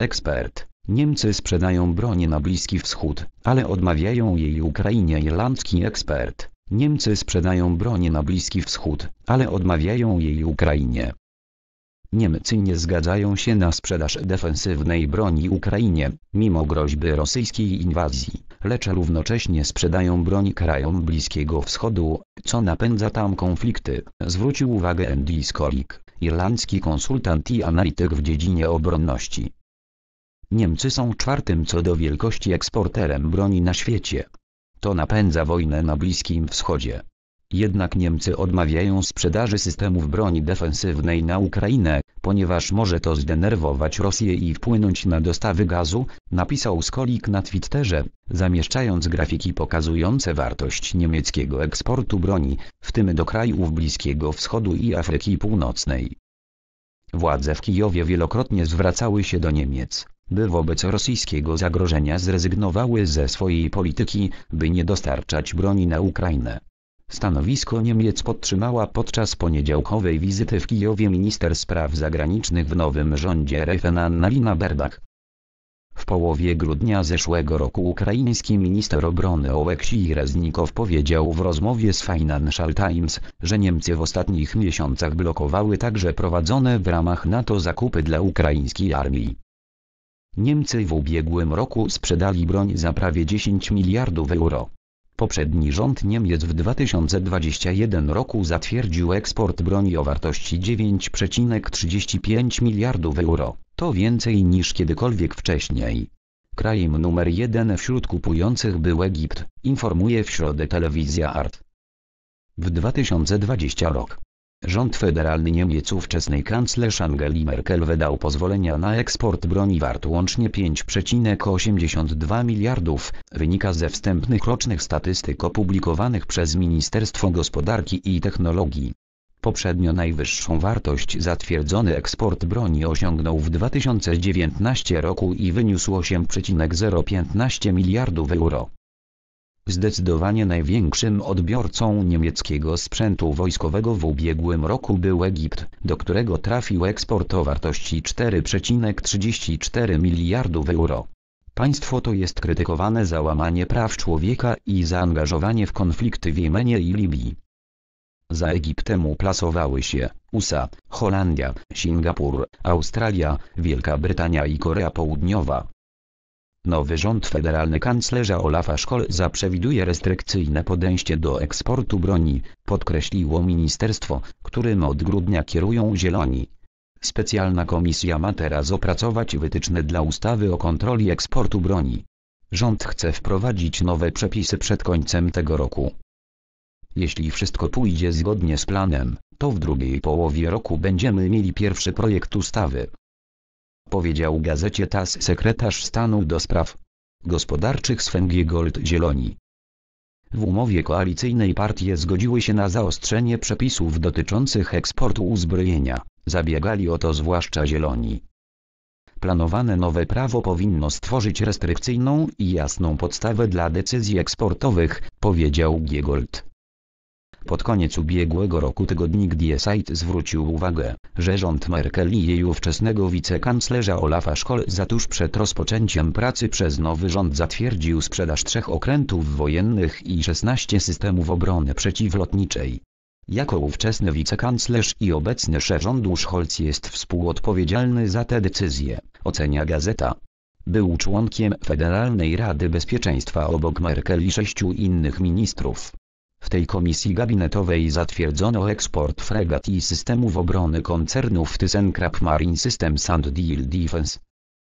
Ekspert. Niemcy sprzedają broń na Bliski Wschód, ale odmawiają jej Ukrainie irlandzki ekspert. Niemcy sprzedają broń na Bliski Wschód, ale odmawiają jej Ukrainie. Niemcy nie zgadzają się na sprzedaż defensywnej broni Ukrainie, mimo groźby rosyjskiej inwazji, lecz równocześnie sprzedają broń krajom Bliskiego Wschodu, co napędza tam konflikty, zwrócił uwagę Andy Skolik, irlandzki konsultant i analityk w dziedzinie obronności. Niemcy są czwartym co do wielkości eksporterem broni na świecie. To napędza wojnę na Bliskim Wschodzie. Jednak Niemcy odmawiają sprzedaży systemów broni defensywnej na Ukrainę, ponieważ może to zdenerwować Rosję i wpłynąć na dostawy gazu, napisał Skolik na Twitterze, zamieszczając grafiki pokazujące wartość niemieckiego eksportu broni, w tym do krajów Bliskiego Wschodu i Afryki Północnej. Władze w Kijowie wielokrotnie zwracały się do Niemiec by wobec rosyjskiego zagrożenia zrezygnowały ze swojej polityki, by nie dostarczać broni na Ukrainę. Stanowisko Niemiec podtrzymała podczas poniedziałkowej wizyty w Kijowie minister spraw zagranicznych w nowym rządzie Refen Nalina Berbak. W połowie grudnia zeszłego roku ukraiński minister obrony Oleksij Reznikow powiedział w rozmowie z Financial Times, że Niemcy w ostatnich miesiącach blokowały także prowadzone w ramach NATO zakupy dla ukraińskiej armii. Niemcy w ubiegłym roku sprzedali broń za prawie 10 miliardów euro. Poprzedni rząd Niemiec w 2021 roku zatwierdził eksport broni o wartości 9,35 miliardów euro. To więcej niż kiedykolwiek wcześniej. Krajem numer jeden wśród kupujących był Egipt, informuje w środę telewizja ART. W 2020 rok Rząd federalny Niemiec ówczesnej kanclerz Angeli Merkel wydał pozwolenia na eksport broni wart łącznie 5,82 miliardów, wynika ze wstępnych rocznych statystyk opublikowanych przez Ministerstwo Gospodarki i Technologii. Poprzednio najwyższą wartość zatwierdzony eksport broni osiągnął w 2019 roku i wyniósł 8,015 miliardów euro. Zdecydowanie największym odbiorcą niemieckiego sprzętu wojskowego w ubiegłym roku był Egipt, do którego trafił eksport o wartości 4,34 miliardów euro. Państwo to jest krytykowane za łamanie praw człowieka i zaangażowanie w konflikty w Jemenie i Libii. Za Egiptem uplasowały się USA, Holandia, Singapur, Australia, Wielka Brytania i Korea Południowa. Nowy rząd federalny kanclerza Olafa Scholza przewiduje restrykcyjne podejście do eksportu broni, podkreśliło ministerstwo, którym od grudnia kierują zieloni. Specjalna komisja ma teraz opracować wytyczne dla ustawy o kontroli eksportu broni. Rząd chce wprowadzić nowe przepisy przed końcem tego roku. Jeśli wszystko pójdzie zgodnie z planem, to w drugiej połowie roku będziemy mieli pierwszy projekt ustawy powiedział gazecie TAS sekretarz stanu do spraw gospodarczych Sven Giegold Zieloni. W umowie koalicyjnej partie zgodziły się na zaostrzenie przepisów dotyczących eksportu uzbrojenia, zabiegali o to zwłaszcza Zieloni. Planowane nowe prawo powinno stworzyć restrykcyjną i jasną podstawę dla decyzji eksportowych, powiedział Giegold. Pod koniec ubiegłego roku tygodnik Die Zeit zwrócił uwagę, że rząd Merkel i jej ówczesnego wicekanclerza Olafa Scholza tuż przed rozpoczęciem pracy przez nowy rząd zatwierdził sprzedaż trzech okrętów wojennych i 16 systemów obrony przeciwlotniczej. Jako ówczesny wicekanclerz i obecny szef rządu Scholz jest współodpowiedzialny za te decyzje, ocenia gazeta. Był członkiem Federalnej Rady Bezpieczeństwa obok Merkel i sześciu innych ministrów. W tej komisji gabinetowej zatwierdzono eksport fregat i systemów obrony koncernów ThyssenKrupp Marine Systems and Deal Defense.